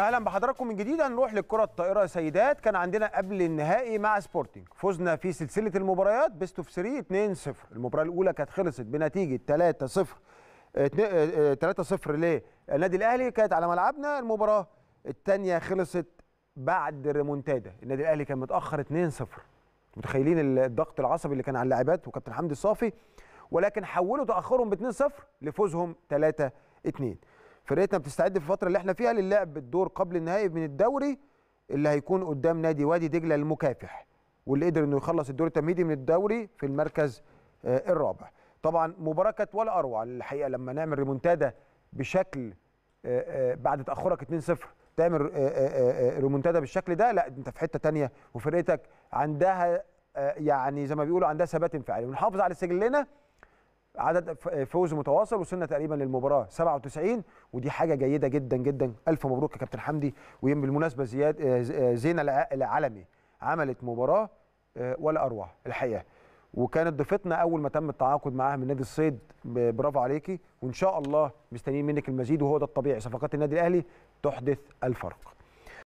اهلا بحضراتكم من جديد هنروح للكره الطائره يا سيدات كان عندنا قبل النهائي مع سبورتنج فزنا في سلسله المباريات بيست اوف 3 2-0 المباراه الاولى كانت خلصت بنتيجه 3-0 3-0 آه، آه، للنادي الاهلي كانت على ملعبنا المباراه الثانيه خلصت بعد ريمونتادا النادي الاهلي كان متاخر 2-0 متخيلين الضغط العصبي اللي كان على اللاعبات وكابتن حمدي الصافي ولكن حولوا تاخرهم ب 2-0 لفوزهم 3-2 فرقتنا بتستعد في الفتره اللي احنا فيها للعب بالدور قبل النهائي من الدوري اللي هيكون قدام نادي وادي دجله المكافح واللي قدر انه يخلص الدور التمهيدي من الدوري في المركز آه، الرابع طبعا مباراه كانت ولا اروع الحقيقه لما نعمل ريمونتادا بشكل آه، آه، بعد تاخرك 2-0 تعمل ريمونتادا بالشكل ده لا انت في حته ثانيه وفرقتك عندها يعني زي ما بيقولوا عندها ثبات انفعالي ونحافظ على سجلنا عدد آه، فوز متواصل وصلنا تقريبا للمباراه 97 ودي حاجه جيده جدا جدا الف مبروك يا كابتن حمدي وبالمناسبه زياد آه، آه، زينه العالمي عملت مباراه ولا اروع الحقيقه وكانت ضيفتنا اول ما تم التعاقد معاها من نادي الصيد برافو عليكي وان شاء الله مستنيين منك المزيد وهو ده الطبيعي صفقات النادي الاهلي تحدث الفرق